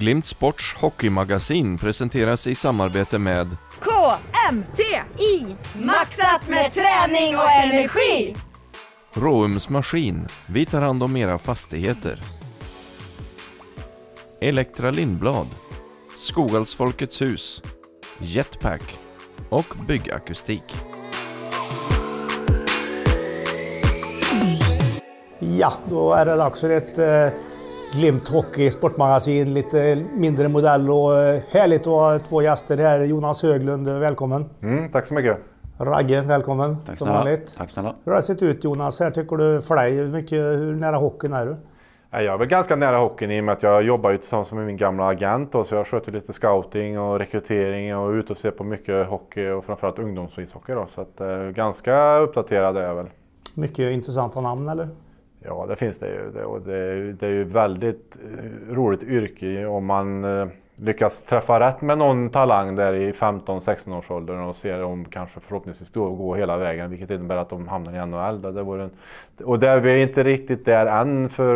Glimt Sports hockeymagasin presenteras i samarbete med KMTI! Maxat med träning och energi! Råums Maskin. Vi tar hand om era fastigheter. Elektra Lindblad. Folkets hus. Jetpack och Byggakustik. Ja, då är det dags för ett eh Glimt Hockey, sportmagasin, lite mindre modell och eh, härligt att ha två gäster här. Jonas Höglund, eh, välkommen! Mm, tack så mycket! Ragge, välkommen! Tack snälla. Som vanligt. Tack snälla! Hur har det sett ut Jonas här tycker du för dig? Hur, mycket, hur nära hockeyn är du? Jag är väl ganska nära hockeyn i och med att jag jobbar ju tillsammans med min gamla agent. Då, så jag sköter lite scouting och rekrytering och är ute och ser på mycket hockey och framförallt ungdomsishockey. Då, så att, eh, ganska uppdaterad är jag väl. Mycket intressanta namn eller? Ja, det finns det ju. Och det, är, det är ju väldigt eh, roligt yrke om man eh, lyckas träffa rätt med någon talang där i 15-16 års åldern och ser om kanske förhoppningsvis då går hela vägen, vilket innebär att de hamnar i NHL. Där det en... Och där vi är inte riktigt där än för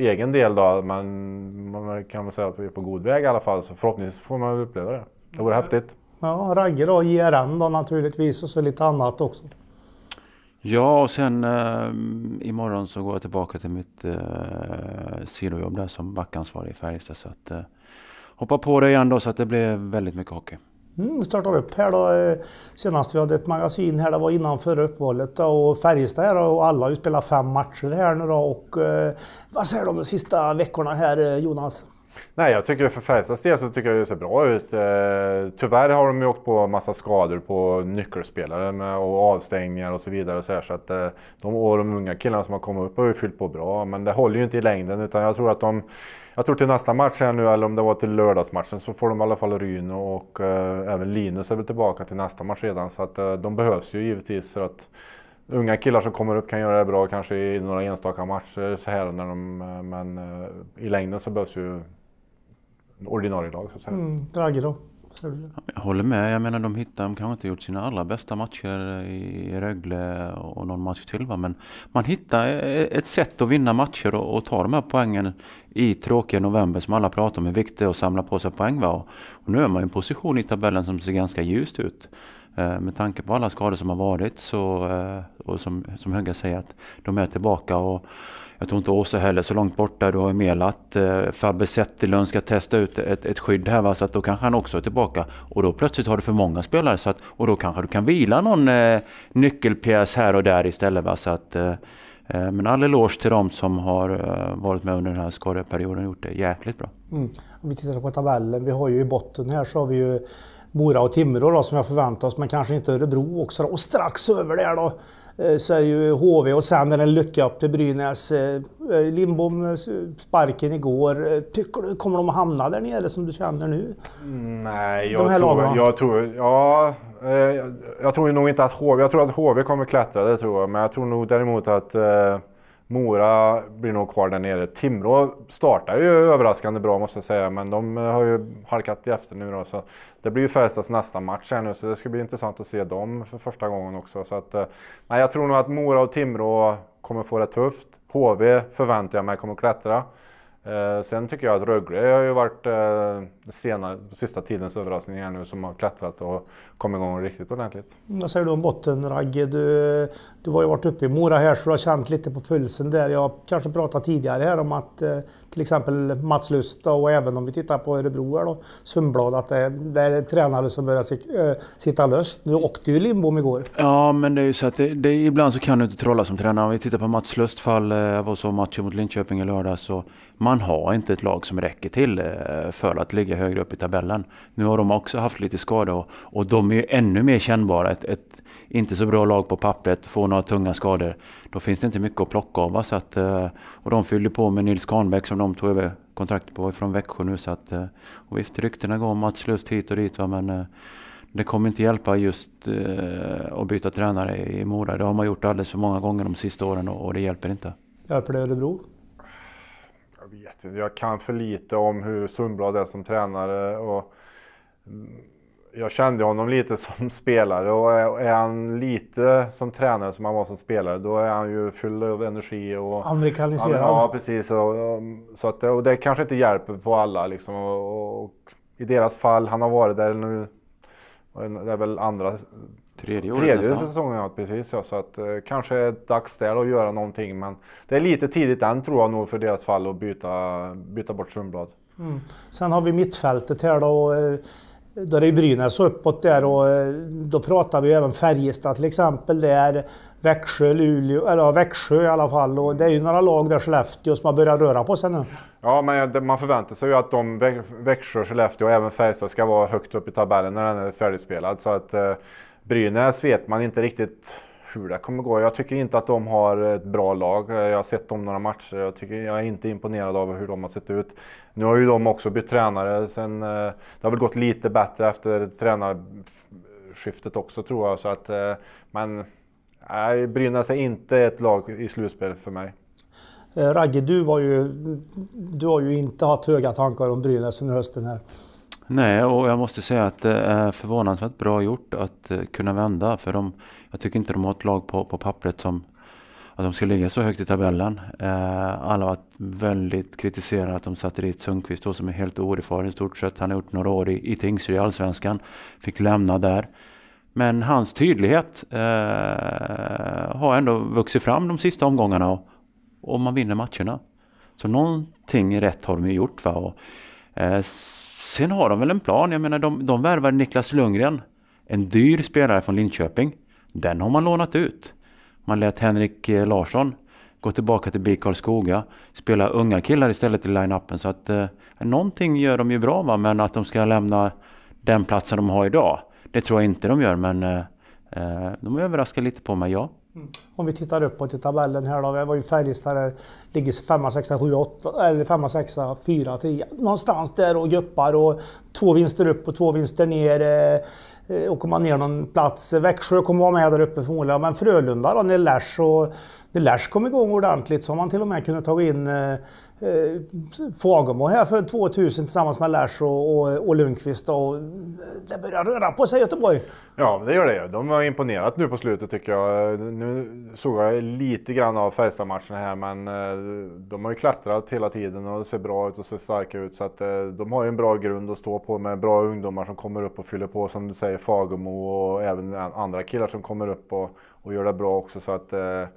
egen del då, men man kan väl säga att vi är på god väg i alla fall. Så förhoppningsvis får man uppleva det. Det vore häftigt. Ja, Ragge då, JRM då naturligtvis och så lite annat också. Ja, och sen eh, imorgon så går jag tillbaka till mitt eh, sidojobb där som backansvarig i Färjestad. Så att eh, hoppa på det igen då så att det blir väldigt mycket hockey. Mm, startar upp här då. Eh, senast vi hade ett magasin här, det var innan förra uppehållet och Färjestad här och alla har ju spelat fem matcher här nu då och eh, vad säger du om de sista veckorna här eh, Jonas? Nej, jag tycker för Färjestads del så tycker jag det ser bra ut. Eh, tyvärr har de ju åkt på massa skador på nyckelspelare med, och avstängningar och så vidare. Och så här, så att eh, de, och de unga killarna som har kommit upp har ju fyllt på bra, men det håller ju inte i längden. Utan jag tror att de... Jag tror till nästa match här nu, eller om det var till lördagsmatchen, så får de i alla fall Ryno och eh, även Linus är väl tillbaka till nästa match redan. Så att eh, de behövs ju givetvis för att unga killar som kommer upp kan göra det bra kanske i några enstaka matcher så här. När de, eh, men i längden så behövs ju ordinarie lag. Så att säga. Mm, Draghi då? Jag håller med. Jag menar de hittar, de kanske inte gjort sina allra bästa matcher i Rögle och någon match till va? men man hittar e, e, ett sätt att vinna matcher och, och ta de här poängen i tråkiga november som alla pratar om hur viktigt det är att samla på sig poäng va? Och, och nu är man i en position i tabellen som ser ganska ljust ut. Eh, med tanke på alla skador som har varit så, eh, och som, som Höga säger att de är tillbaka och jag tror inte Åsa heller så långt borta. Du har ju Melat, eh, Fabbe Zetterlund ska testa ut ett, ett skydd här va? så att då kanske han också är tillbaka. Och då plötsligt har du för många spelare så att, och då kanske du kan vila någon eh, nyckelpjäs här och där istället. Va? Så att, eh, eh men all eloge till dem som har eh, varit med under den här skadeperioden och gjort det jäkligt bra. Mm. Om vi tittar på tabellen, vi har ju i botten här så har vi ju Mora och Timrå då, som jag förväntar oss, men kanske inte Örebro också. Då. Och strax över där då eh, så är ju HV och sen är det en lucka upp till Brynäs. Eh, eh, Lindbom, sparken igår. Tycker du, kommer de att hamna där nere som du känner nu? Mm, nej, jag, tror, jag tror... Ja, jag, tror nog inte att HV... Jag tror att HV kommer klättra, det tror jag. Men jag tror nog däremot att... Eh, Mora blir nog kvar där nere. Timrå startar ju överraskande bra måste jag säga, men de eh, har ju halkat efter nu då. Så det blir ju Färjestads nästa match här nu, så det ska bli intressant att se dem för första gången också. Så att, eh, nej, jag tror nog att Mora och Timrå kommer få det tufft. HV förväntar jag mig kommer klättra. Eh, sen tycker jag att Rögle har ju varit eh, sena, sista tidens överraskningar nu som har klättrat och kommit igång riktigt ordentligt. Vad säger du om botten Ragge? Du, du har ju varit uppe i Mora här så du har känt lite på pulsen där. Jag kanske pratat tidigare här om att eh, till exempel Mats Lust och även om vi tittar på Örebro och Sundblad, att det är, det är tränare som börjar eh, sitta löst. Nu åkte ju Lindbom igår. Ja, men det är ju så att det, det, ibland så kan du inte trolla som tränare. Om vi tittar på Mats Lust fall, eh, var så matchen mot Linköping i lördags, så man har inte ett lag som räcker till för att ligga högre upp i tabellen. Nu har de också haft lite skador och, och de är ju ännu mer kännbara. Ett, ett inte så bra lag på pappret får några tunga skador. Då finns det inte mycket att plocka av. Så att, eh, och de fyller på med Nils Kahnbäck som de tog över kontraktet på från Växjö nu. Så att, eh, och visst, ryktena går om Mats hit och dit. Va? Men, eh, det kommer inte hjälpa just att byta tränare i Mora. Det har man gjort alldeles för många gånger de sista åren och det hjälper inte. Hjälper det Örebro? vet inte. Jag kan för lite om hur Sundblad är som tränare. Och jag kände honom lite som spelare och är han lite som tränare som han var som spelare då är han ju full av energi. Och, Amerikaniserad. Ja, precis. Och, så att, och det kanske inte hjälper på alla. Liksom, och, och, I deras fall, han har varit där nu. Det är väl andra Tredje, Tredje säsongen, ja precis. Ja, så att, eh, kanske är dags där att göra någonting. Men det är lite tidigt än tror jag nog för deras fall att byta, byta bort Sundblad. Mm. Sen har vi mittfältet här då. Eh, då är det Brynäs uppåt där och eh, då pratar vi även Färjestad till exempel. Det är Växjö, Luleå, eller ja, Växjö i alla fall. Och det är ju några lag där, Skellefteå, som har börjat röra på sig nu. Ja, men man förväntar sig ju att de, Växjö, Skellefteå och även Färjestad ska vara högt upp i tabellen när den är färdigspelad. Så att, eh, Brynäs vet man inte riktigt hur det kommer gå. Jag tycker inte att de har ett bra lag. Jag har sett dem några matcher. Jag, tycker, jag är inte imponerad av hur de har sett ut. Nu har ju de också bytt tränare. Sen, eh, det har väl gått lite bättre efter tränarskiftet också tror jag. Så att, eh, men nej, Brynäs är inte ett lag i slutspel för mig. Eh, Ragge, du, var ju, du har ju inte haft höga tankar om Brynäs under hösten här. Nej, och jag måste säga att det är förvånansvärt bra gjort att eh, kunna vända. För de, jag tycker inte de har ett lag på, på pappret som att de ska ligga så högt i tabellen. Eh, alla har varit väldigt kritiserade att de satte dit Sundqvist då, som är helt oerfaren i stort sett. Han har gjort några år i, i Tingsryd i Allsvenskan. Fick lämna där. Men hans tydlighet eh, har ändå vuxit fram de sista omgångarna och, och man vinner matcherna. Så någonting rätt har de ju gjort. Va? Och, eh, Sen har de väl en plan. Jag menar de, de värvade Niklas Lundgren. En dyr spelare från Linköping. Den har man lånat ut. Man lät Henrik eh, Larsson gå tillbaka till BIK Karlskoga. Spela unga killar istället i line-upen. Så att eh, någonting gör de ju bra va. Men att de ska lämna den platsen de har idag. Det tror jag inte de gör. Men eh, eh de överraskar lite på mig, ja. Mm. Om vi tittar uppåt i tabellen här då. Det var ju Färjestad där ligger femma, sexa, sju, åtta eller femma, sexa, fyra, trea. Någonstans där och guppar och två vinster upp och två vinster ner. Eh, och komma ner någon plats. Växjö kommer vara med där uppe förmodligen. Men Frölunda då, när Lers, kom igång ordentligt så har man till och med kunnat ta in eh, eh, Fagemo här för 2000 tillsammans med Lars och, och, och Lundqvist. Och eh, det börjar röra på sig i Göteborg. Ja, det gör det. De har imponerat nu på slutet tycker jag. Eh, nu såg jag lite grann av Färjestad-matchen här, men eh, de har ju klättrat hela tiden och ser bra ut och ser starka ut. Så att de har ju en bra grund att stå på med bra ungdomar som kommer upp och fyller på, som du säger, Fagemo och även andra killar som kommer upp och, och gör det bra också. Så att eh,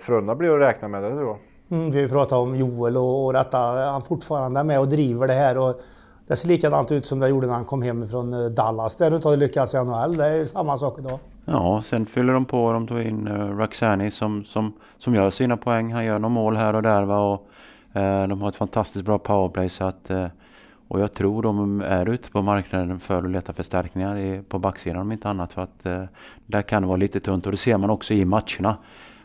Frölunda blir att räkna med, det tror jag. Mm, vi pratar om Joel och, och detta, han fortfarande är med och driver det här. Och det ser likadant ut som det gjorde när han kom hem från eh, Dallas där du inte hade lyckats i NHL. Det är ju samma sak idag. Ja, sen fyller de på. De tog in uh, eh, Raxani som, som, som gör sina poäng. Han gör några mål här och där. Va? Och, uh, de har ett fantastiskt bra powerplay. Så att, uh, och jag tror de är ute på marknaden för att leta förstärkningar i, på backsidan om inte annat. För att uh, där kan det vara lite tunt och det ser man också i matcherna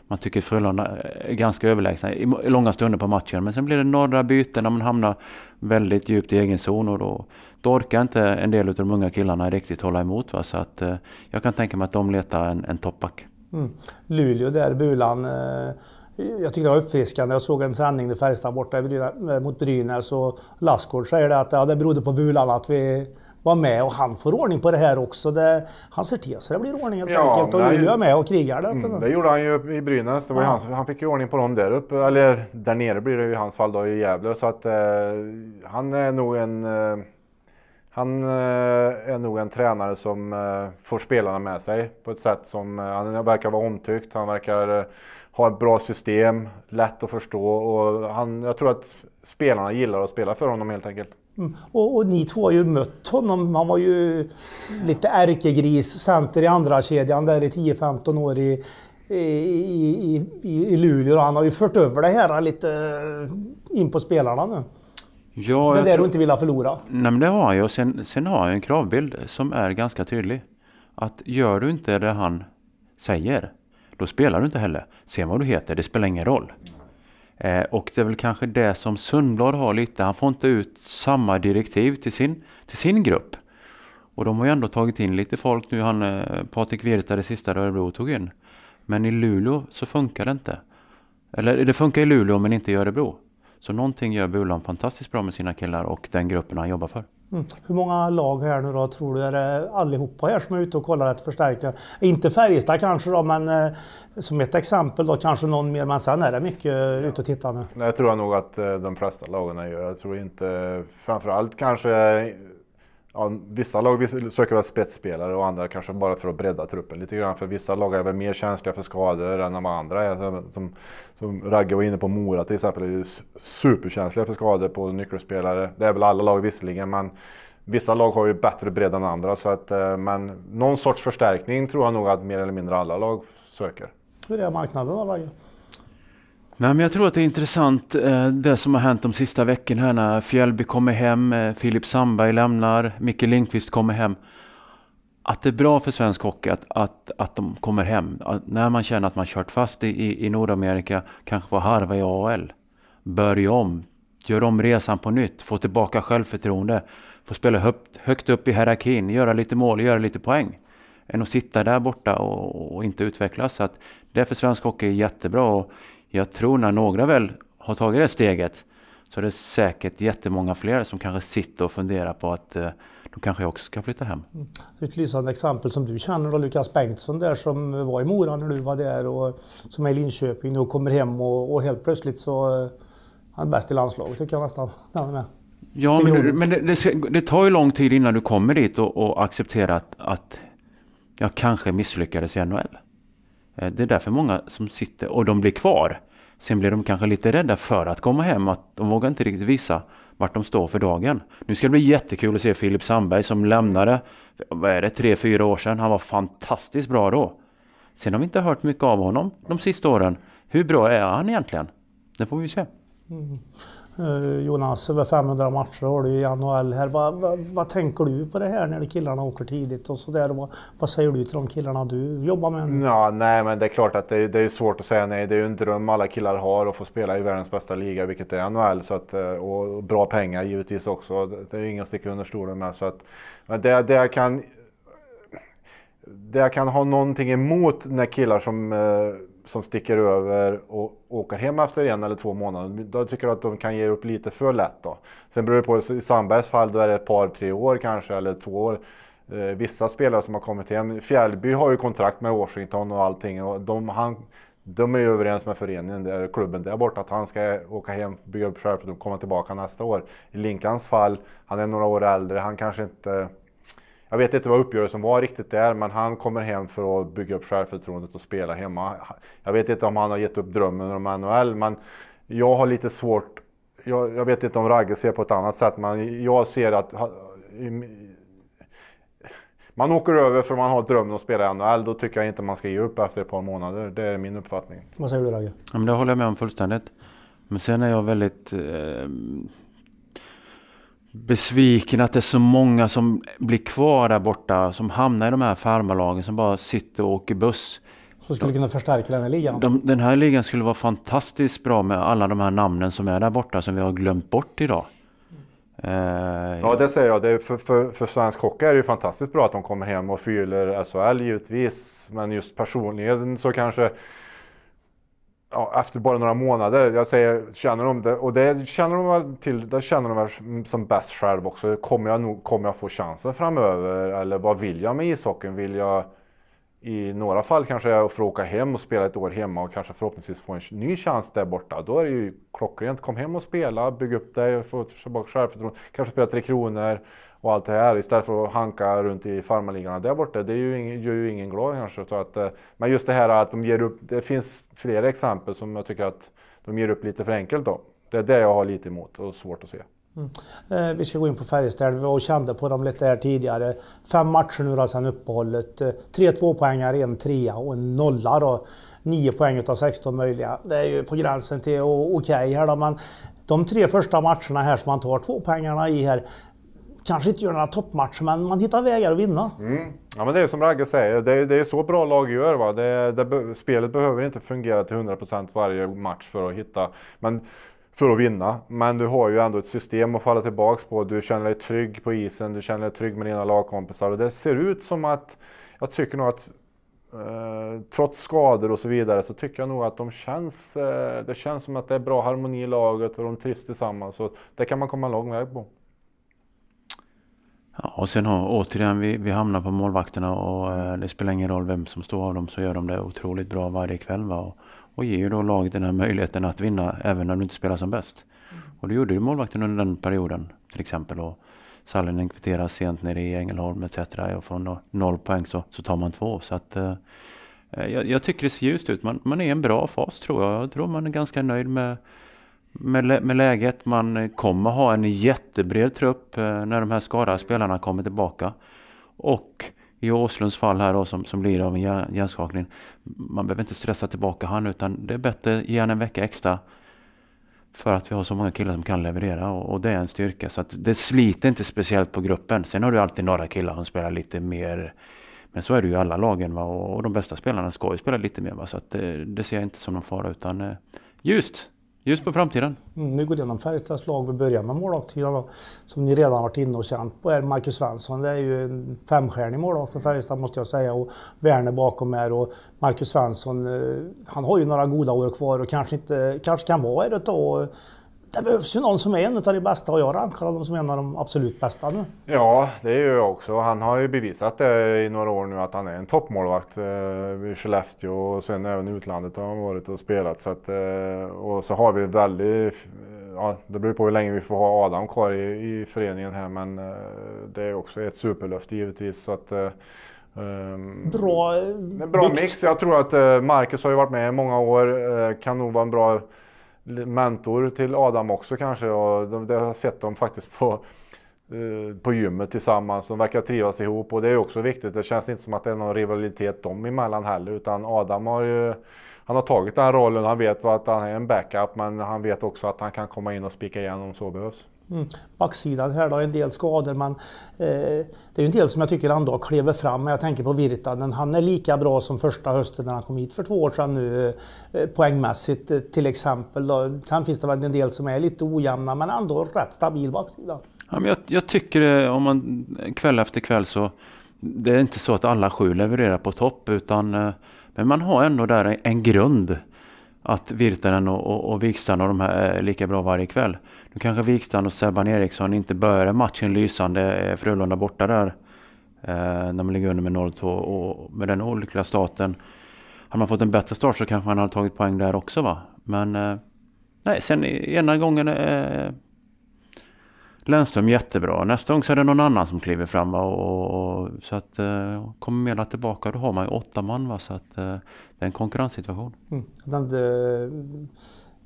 man tycker Frölunda är ganska överlägsna i långa stunder på matchen. Men sen blir det några byten när man hamnar väldigt djupt i egen zon och då, då orkar inte en del av de unga killarna riktigt hålla emot. Va? Så att, eh, jag kan tänka mig att de letar en, en toppback. Mm. Luleå där, Bulan. Eh, jag tyckte det var uppfriskande. Jag såg en sändning där Färjestad borta Brynäs, eh, mot Brynäs och Lassgård säger det att ja, det berodde på Bulan att vi vara med och han får ordning på det här också. Det, han ser till så det blir ordning helt ja, enkelt och nu är jag med och krigar där Mm, det gjorde han ju i Brynäs. Det var han, han fick ju ordning på dem där uppe, eller där nere blir det ju i hans fall då i Gävle. Så att eh, han är nog en eh, han eh, är nog en tränare som eh, får spelarna med sig på ett sätt som... Eh, han verkar vara omtyckt, han verkar ha ett bra system, lätt att förstå och han, jag tror att spelarna gillar att spela för honom helt enkelt. Mm. Och, och, ni två har ju mött honom. Han var ju lite ärkegris, center i andra kedjan där i 10-15 år i, i, i, i Luleå. Han har ju fört över det här lite in på spelarna nu. Ja, det där tror... du inte vill förlora. Nej men det har jag. Sen, sen har jag en kravbild som är ganska tydlig. Att gör du inte det han säger, då spelar du inte heller. Sen vad du heter, det spelar ingen roll. Eh, och det är väl kanske det som Sundblad har lite. Han får inte ut samma direktiv till sin, till sin grupp. Och de har ju ändå tagit in lite folk nu. Han, eh, Patrik Virta, det sista Örebro tog in. Men i Luleå så funkar det inte. Eller det funkar i Luleå men inte i Örebro. Så någonting gör Bulan fantastiskt bra med sina killar och den gruppen han jobbar för. Mm. Hur många lag här nu då tror du? Är det allihopa här som är ute och kollar efter förstärkningar? Inte Färjestad kanske då, men eh, som ett exempel då kanske någon mer. Men sen är det mycket ja. Eh, ute och tittar nu. Det tror jag nog att eh, de flesta lagen gör. Jag tror inte, framförallt kanske ja, vissa lag söker väl spetsspelare och andra kanske bara för att bredda truppen lite grann. För vissa lag är väl mer känsliga för skador än de andra är. Som, som Ragge var inne på, Mora till exempel är ju superkänsliga för skador på nyckelspelare. Det är väl alla lag visserligen, men vissa lag har ju bättre bredd än andra. Så att, eh, men någon sorts förstärkning tror jag nog att mer eller mindre alla lag söker. Hur är marknaden då, Ragge? Nej, men jag tror att det är intressant eh, det som har hänt de sista veckorna här när Fjällby kommer hem, eh, Filip Sandberg lämnar, Micke Lindqvist kommer hem. Att det är bra för svensk hockey att, att, att de kommer hem. Att när man känner att man kört fast i, i, Nordamerika, kanske får harva i AL. Börja om, gör om resan på nytt, få tillbaka självförtroende. Få spela högt, högt upp i hierarkin, göra lite mål, göra lite poäng. Än att sitta där borta och, och inte utvecklas. Så att det är för svensk hockey jättebra. Och jag tror när några väl har tagit det steget så är det säkert jättemånga fler som kanske sitter och funderar på att eh, då kanske jag också ska flytta hem. Mm. Ett lysande exempel som du känner då, Lukas Bengtsson där som var i Mora när du var där och som är i Linköping och kommer hem och, och helt plötsligt så eh, han är bäst i landslaget tycker jag nästan. Ja, ja men, men det, det, det, tar ju lång tid innan du kommer dit och, och accepterar att, att jag kanske misslyckades i NHL. Eh, det är därför många som sitter och de blir kvar. Sen blir de kanske lite rädda för att komma hem, att de vågar inte riktigt visa vart de står för dagen. Nu ska det bli jättekul att se Filip Sandberg som lämnade, vad är det, tre, fyra år sedan. Han var fantastiskt bra då. Sen har vi inte hört mycket av honom de sista åren. Hur bra är han egentligen? Det får vi se. Mm. Eh, Jonas, över 500 matcher har du i NHL här. Vad, vad, vad, tänker du på det här när killarna åker tidigt och sådär? Vad, vad säger du till de killarna du jobbar med? Ja, nej, men det är klart att det, det, är svårt att säga nej. Det är ju en dröm alla killar har att få spela i världens bästa liga, vilket är NHL. Så att, eh, och bra pengar givetvis också. Det är ju ingen sticka under stolen med. Så att, men det, det kan... Det jag kan ha någonting emot när killar som eh, som sticker över och åker hem efter en eller två månader, då tycker jag att de kan ge upp lite för lätt. Då. Sen beror det på, i Sandbergs fall då är det ett par, tre år kanske, eller två år. Eh, vissa spelare som har kommit hem, Fjällby har ju kontrakt med Washington och allting. Och de, han, de är ju överens med föreningen, där, klubben där borta, att han ska åka hem, bygga upp självförtroende och komma tillbaka nästa år. I Linkans fall, han är några år äldre, han kanske inte jag vet inte vad uppgörelsen var riktigt där, men han kommer hem för att bygga upp självförtroendet och spela hemma. Jag vet inte om han har gett upp drömmen om NHL, men jag har lite svårt... Jag, jag vet inte om Ragge ser på ett annat sätt, men jag ser att... Man åker över för man har drömmen att spela i NHL. Då tycker jag inte man ska ge upp efter ett par månader. Det är min uppfattning. Vad säger du Ragge? Ja, men det håller jag med om fullständigt. Men sen är jag väldigt... Eh besviken att det är så många som blir kvar där borta, som hamnar i de här farmarlagen som bara sitter och åker buss. Som skulle kunna förstärka den här ligan? De, den här ligan skulle vara fantastiskt bra med alla de här namnen som är där borta som vi har glömt bort idag. Mm. ja, det säger jag. Det är för, för, för svensk hockey är det ju fantastiskt bra att de kommer hem och fyller SHL givetvis. Men just personligen så kanske ja, efter bara några månader. Jag säger, känner de det? Och det känner de väl till, det känner de väl som bäst själv också. Kommer jag, kommer jag få chansen framöver? Eller vad vill jag med ishockeyn? Vill jag i några fall kanske jag får åka hem och spela ett år hemma och kanske förhoppningsvis få en ny chans där borta. Då är det ju klockrent. Kom hem och spela, bygg upp dig, få tillbaka självförtroende. Kanske spela Tre Kronor och allt det här istället för att hanka runt i farmarligorna där borta. Det är ju ingen, gör ju ingen glad kanske. Så att, eh, men just det här att de ger upp. Det finns flera exempel som jag tycker att de ger upp lite för enkelt då. Det är det jag har lite emot och svårt att se. Mm. Eh, vi ska gå in på Färjestad, vi var och kände på dem lite här tidigare. Fem matcher nu då sedan uppehållet. Eh, tre tvåpoängar, en trea och en nolla då. Nio poäng av 16 möjliga. Det är ju på gränsen till okej okay här då, men de tre första matcherna här som man tar tvåpoängarna i här, kanske inte gör några toppmatcher, men man hittar vägar att vinna. Mm. Ja, men det är som Ragge säger, det är, det är så bra lag gör. Va? Det, det, spelet behöver inte fungera till 100% varje match för att hitta. Men för att vinna. Men du har ju ändå ett system att falla tillbaka på. Du känner dig trygg på isen, du känner dig trygg med dina lagkompisar. Och det ser ut som att, jag tycker nog att eh, trots skador och så vidare så tycker jag nog att de känns, eh, det känns som att det är bra harmoni i laget och de trivs tillsammans. Så det kan man komma lång väg på. Ja, och sen har, återigen, vi, vi hamnar på målvakterna och eh, det spelar ingen roll vem som står av dem så gör de det otroligt bra varje kväll. Va? Och, och ger ju då laget den här möjligheten att vinna även när du inte spelar som bäst. Mm. Och det gjorde ju målvakten under den perioden till exempel. Och Sallinen kvitterar sent nere i Ängelholm etc. Och från noll poäng så, så tar man två. Så att, eh, eh, jag, jag, tycker det ser ljust ut. Man, man är i en bra fas tror jag. Jag tror man är ganska nöjd med, med, med läget. Man kommer ha en jättebred trupp eh, när de här skadade spelarna kommer tillbaka. Och i Åslunds fall här då som, som lider av en hjärnskakning. Man behöver inte stressa tillbaka han utan det är bättre att ge han en vecka extra. För att vi har så många killar som kan leverera och, och det är en styrka. Så att det sliter inte speciellt på gruppen. Sen har du alltid några killar som spelar lite mer. Men så är det ju i alla lagen va? Och, och de bästa spelarna ska ju spela lite mer. Va? Så att, det, det ser jag inte som någon fara utan eh, Ljus på framtiden. Mm, vi går igenom Färjestads lag. Vi börjar med målvaktssidan då. Som ni redan varit inne och känt på är Marcus Svensson. Det är ju en femstjärnig målvakt för Färjestad måste jag säga. Och Werner bakom här och Marcus Svensson. Eh, han har ju några goda år kvar och kanske, inte, kanske kan vara ett av det behövs ju någon som är en av de bästa och jag rankar honom som en av de absolut bästa nu. Ja, det är ju jag också. Han har ju bevisat det i några år nu att han är en toppmålvakt eh, i Skellefteå och sen även i utlandet har han varit och spelat. Så att, eh, och så har vi väldigt ja, det beror på hur länge vi får ha Adam kvar i, i föreningen här men eh, det är också ett superlöfte givetvis. Så att, eh, ehm, bra, bra mix. Jag tror att Marcus har ju varit med i många år, kan nog vara en bra mentor till Adam också kanske. Och de, jag har sett dem faktiskt på, eh, på gymmet tillsammans. De verkar trivas ihop och det är också viktigt. Det känns inte som att det är någon rivalitet dem emellan heller. Utan Adam har ju han har tagit den här rollen. Han vet att han är en backup men han vet också att han kan komma in och spika igen om så behövs. Mm. Backsidan här då, en del skador men eh, det är ju en del som jag tycker ändå har klivit fram. Jag tänker på Virtanen, han är lika bra som första hösten när han kom hit för två år sedan nu eh, poängmässigt eh, till exempel. Då. Sen finns det väl en del som är lite ojämna men ändå rätt stabil backsida. Ja, men jag, jag tycker eh, om man eh, kväll efter kväll så det är inte så att alla sju levererar på topp utan men man har ändå där en grund att Virtanen och, och, och Wikstrand och de här är lika bra varje kväll. Nu kanske Wikstrand och Sebban Eriksson inte börjar matchen lysande, eh, Frölunda borta där, eh, när man ligger under med 0-2 och med den olyckliga starten. Hade man fått en bättre start så kanske man hade tagit poäng där också va. Men eh, nej, sen ena gången eh, Lennström jättebra. Nästa gång så är det någon annan som kliver fram. Och, och så att, eh, kommer Mela tillbaka då har man ju åtta man. Va? Så att, eh, det är en konkurrenssituation. Mm. Jag nämnde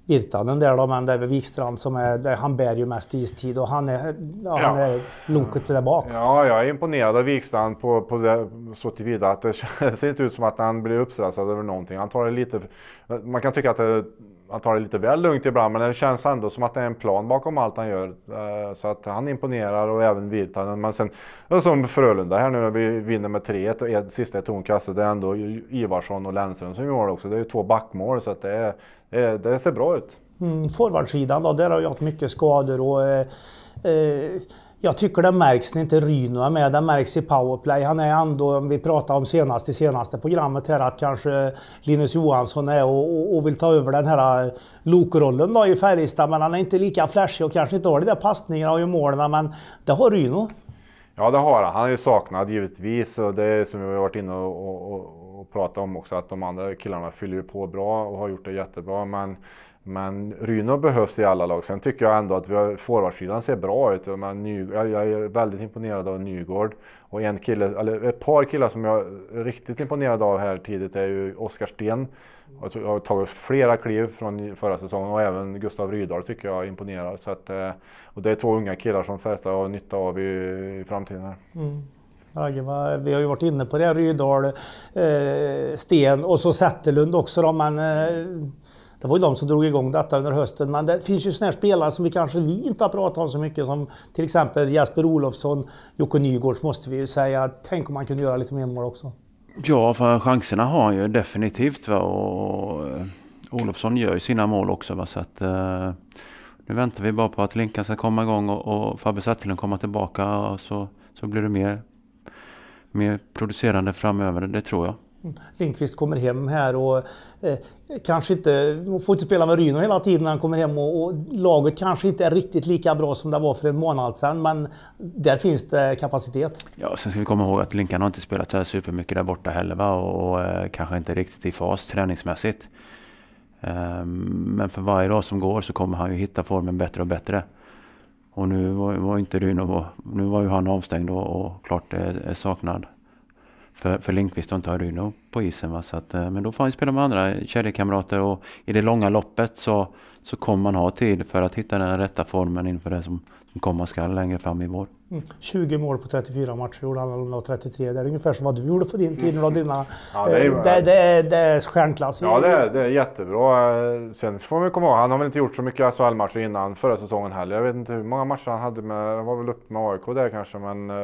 Virtanen eh, där då, men det är väl Wikstrand som är, han bär ju mest istid och han är, ja, han ja. är loket där bak. Ja, jag är imponerad av Wikstrand på, på det, så tillvida att det ser inte ut som att han blir uppstressad över någonting. Han tar det lite, man kan tycka att det han tar det lite väl lugnt ibland, men det känns ändå som att det är en plan bakom allt han gör. Eh, så att han imponerar och även Virtanen. Men sen, som Frölunda här nu när vi vinner med 3-1 och sista är tom det är ändå Ivarsson och Lennström som gör det också. Det är ju två backmål, så att det, är, det ser bra ut. Mm, forwardsidan då, där har jag haft mycket skador och eh, eh, jag tycker det märks när inte Ryno är med. Det märks i powerplay. Han är ändå, vi pratade om senast i senaste programmet här, att kanske Linus Johansson är och, och, och vill ta över den här eh, lokrollen då i Färjestad. Men han är inte lika flashig och kanske inte har de där passningarna och målen. Men det har Ryno. Ja, det har han. Han är ju saknad givetvis. Och det som vi har varit inne och, och, och pratat om också, att de andra killarna fyller ju på bra och har gjort det jättebra. Men men Ryno behövs i alla lag. Sen tycker jag ändå att vi forwardsidan ser bra ut. jag, är väldigt imponerad av Nygård. Och en kille, eller ett par killar som jag är riktigt imponerad av här tidigt är ju Oskar Sten. Jag har tagit flera kliv från förra säsongen och även Gustav Rydahl tycker jag imponerar. Så att, eh, och det är två unga killar som Färjestad har nytta av i, i framtiden. Här. Mm. vi har ju varit inne på det, Rydahl, eh, Sten och så Zetterlund också då, men eh, det var ju de som drog igång detta under hösten. Men det finns ju såna här spelare som vi kanske vi inte har pratat om så mycket som till exempel Jesper Olofsson, Jocke Nygårds måste vi ju säga. Tänk om man kunde göra lite mer mål också. Ja, för chanserna har han ju definitivt. Va? Och eh, Olofsson gör ju sina mål också. Va? Så att, eh, nu väntar vi bara på att Linkan ska komma igång och, och Fabbe Zetterlund komma tillbaka. Och så, så blir det mer, mer producerande framöver, det tror jag. Mm. Lindqvist kommer hem här och eh, kanske inte, får inte spela med Ryno hela tiden när han kommer hem och, och, laget kanske inte är riktigt lika bra som det var för en månad sedan. Men där finns det kapacitet. Ja, sen ska vi komma ihåg att Linkan har inte spelat så här supermycket där borta heller va? Och, och eh, kanske inte riktigt i fas träningsmässigt. Um, men för varje dag som går så kommer han ju hitta formen bättre och bättre. Och nu var, var inte Ryno, nu var ju han avstängd och, och klart eh, saknad. För, för Lindqvist och inte Aruno på isen. Va? Så att, eh, men då får han spela med andra kedjekamrater och i det långa loppet så, så kommer man ha tid för att hitta den rätta formen inför det som, som komma skall längre fram i vår. Mm. 20 mål på 34 matcher gjorde han, och 33. Det är ungefär som vad du gjorde på din tid. Mm. Dina, ja, det, är, eh, det, det, det är stjärnklass. Ja, det är, det är jättebra. Sen får man komma ihåg, han har väl inte gjort så mycket SHL-matcher innan förra säsongen heller. Jag vet inte hur många matcher han hade med, han var väl uppe med AIK där kanske, men eh,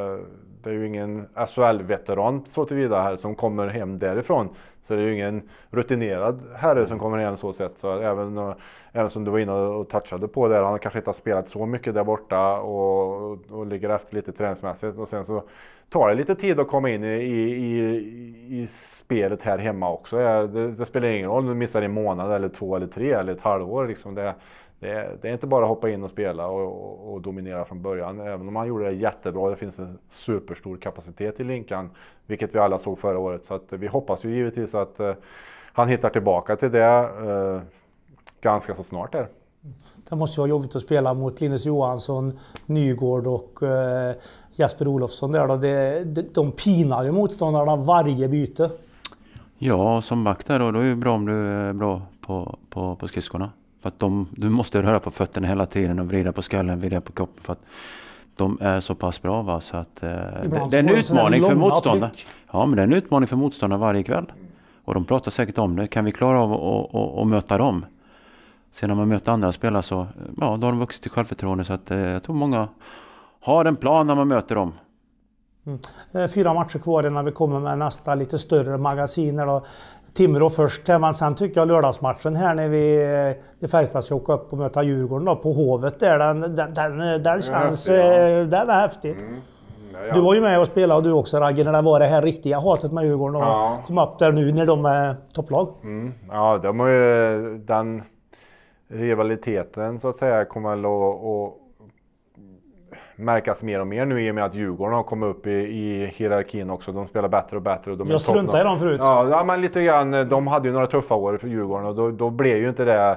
det är ju ingen SHL-veteran så tillvida här som kommer hem därifrån så det är ju ingen rutinerad herre som kommer igen så sett. Så även, eh, även som du var inne och touchade på där, han kanske inte har spelat så mycket där borta och, och, ligger efter lite träningsmässigt. Och sen så tar det lite tid att komma in i, i, i spelet här hemma också. Det, det spelar ingen roll om du missar en månad eller två eller tre eller ett halvår. Liksom det, det, det, är inte bara att hoppa in och spela och, och, och, dominera från början. Även om han gjorde det jättebra, det finns en superstor kapacitet i Linkan, vilket vi alla såg förra året. Så vi hoppas ju givetvis så att eh, han hittar tillbaka till det eh, ganska så snart där. Det måste ju vara jobbigt att spela mot Linus Johansson, Nygård och eh, Jesper Olofsson där då. Det, de, de pinar ju motståndarna varje byte. Ja, som back där då, då är det bra om du är bra på, på, på skridskorna. För att de, du måste röra på fötterna hela tiden och vrida på skallen, vrida på kroppen. För att de är så pass bra va? så att eh, det, det, är en utmaning för motståndarna. Ja, men det är en utmaning för motståndarna varje kväll. Och de pratar säkert om det. Kan vi klara av att möta dem? Sen när man möter andra spelare så ja, då har de vuxit till självförtroende. Så att, eh, jag tror många har en plan när man möter dem. Mm. Eh, fyra matcher kvar innan vi kommer med nästa lite större magasiner. Då. Timrå först, men sen tycker jag lördagsmatchen här när vi i eh, Färjestad ska åka upp och möta Djurgården då, på Hovet där, den, den, den, den känns... Den är häftig. Eh, den är häftig. Mm ja. Du var ju med och spelade och du också Ragge, när det var det här riktiga hatet med Djurgården och ja. kom upp där nu när de är topplag. Mm. Ja, de har ju den rivaliteten så att säga kommer väl att märkas mer och mer nu i och med att Djurgården har kommit upp i, i hierarkin också. De spelar bättre och bättre. Och de Jag struntade i dem förut. Ja, ja, men lite grann. De hade ju några tuffa år för Djurgården och då, då blev ju inte det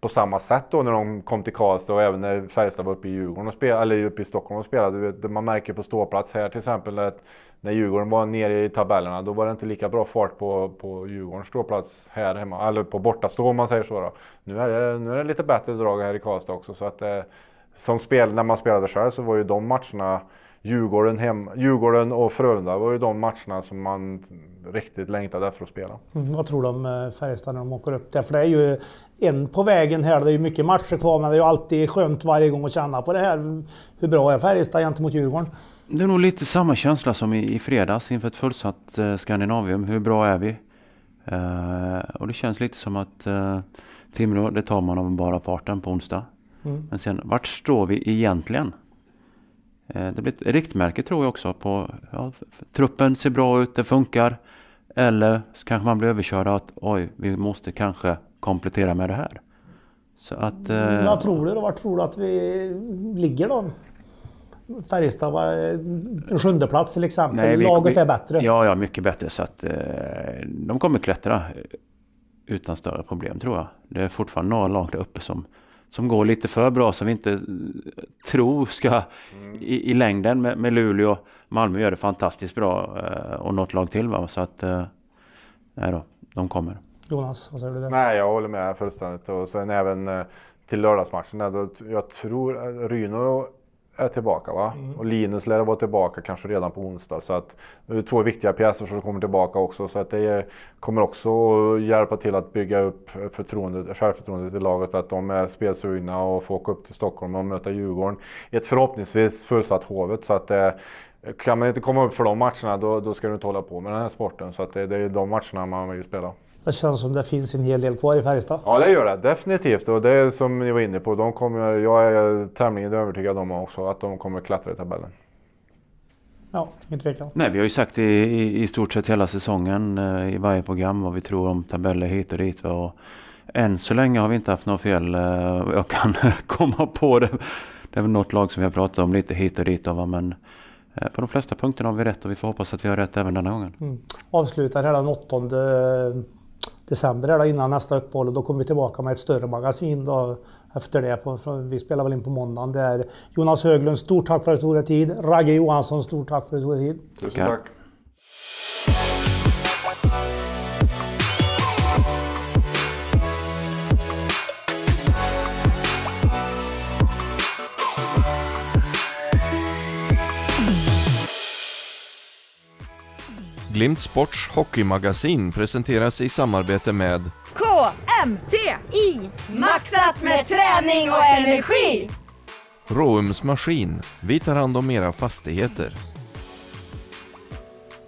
på samma sätt då när de kom till Karlstad och även när Färjestad var uppe i Djurgården och spelade, eller uppe i Stockholm och spelade. Man märker på ståplats här till exempel att när Djurgården var nere i tabellerna då var det inte lika bra fart på, på Djurgårdens ståplats här hemma, eller på bortastå om man säger så. Då. Nu, är det, nu är det lite bättre drag här i Karlstad också. Så att, eh, som spel, när man spelade själv så var ju de matcherna Djurgården, hem, Djurgården och Frölunda var ju de matcherna som man riktigt längtade efter att spela. Mm, vad tror du om eh, Färjestad när de åker upp där? För det är ju en på vägen här. Det är ju mycket matcher kvar, men det är ju alltid skönt varje gång att känna på det här. Hur bra är Färjestad gentemot Djurgården? Det är nog lite samma känsla som i, i fredags inför ett fullsatt eh, Skandinavium. Hur bra är vi? Uh, och det känns lite som att uh, Timrå, det tar man av bara farten på onsdag. Mm. Men sen, vart står vi egentligen? Eh, det blir ett riktmärke tror jag också på ja, truppen ser bra ut, det funkar. Eller så kanske man blir överkörd att oj, vi måste kanske komplettera med det här. Så att... Eh... Jag mm, tror du då? Vart tror du att vi ligger då? Färjestad var en eh, sjunde plats till exempel. Nej, vi, Laget vi, är bättre. Ja, ja, mycket bättre. Så att eh, de kommer klättra eh, utan större problem tror jag. Det är fortfarande några lag där uppe som som går lite för bra som vi inte eh, tror ska i, i längden med, med Luleå. Malmö gör det fantastiskt bra eh, och något lag till. Va? Så att, eh, nej då, de kommer. Jonas, vad säger du? Där? Nej, jag håller med fullständigt. Och sen även till lördagsmatchen. Då, jag tror Ryno är tillbaka va? Mm. Och Linus lär vara tillbaka kanske redan på onsdag. Så att det är två viktiga pjäser som kommer tillbaka också. Så att det kommer också hjälpa till att bygga upp förtroendet, självförtroendet i laget. Att de är spelsugna och får åka upp till Stockholm och möta Djurgården i ett förhoppningsvis fullsatt Hovet. Så att eh, kan man inte komma upp för de matcherna då, då ska du inte hålla på med den här sporten. Så att det, det är de matcherna man vill spela. Det känns som det finns en hel del kvar i Färjestad. Ja, det gör det definitivt. Och det som ni var inne på, de kommer, jag är tämligen övertygad om också att de kommer klättra i tabellen. Ja, ingen tvekan. Nej, vi har ju sagt i, i, i, stort sett hela säsongen eh, i varje program vad vi tror om tabeller hit och dit. Och än så länge har vi inte haft något fel. Eh, jag kan komma på det. Det är väl något lag som vi har pratat om lite hit och dit. Av, men eh, på de flesta punkterna har vi rätt och vi får hoppas att vi har rätt även denna gången. Mm. Avslutar hela den åttonde december innan nästa uppehåll då kommer vi tillbaka med ett större magasin då, efter det. På, vi spelar väl in på måndagen. Det är Jonas Höglund, stort tack för att du tog dig tid. Ragge Johansson, stort tack för att du tog dig tid. Tusen tack. Glimt Sports hockeymagasin presenteras i samarbete med KMTI! Maxat med träning och energi! Råums Maskin. Vi tar hand om era fastigheter.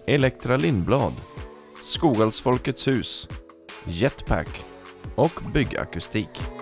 Elektra Lindblad. Skogalsfolkets hus. Jetpack och Byggakustik.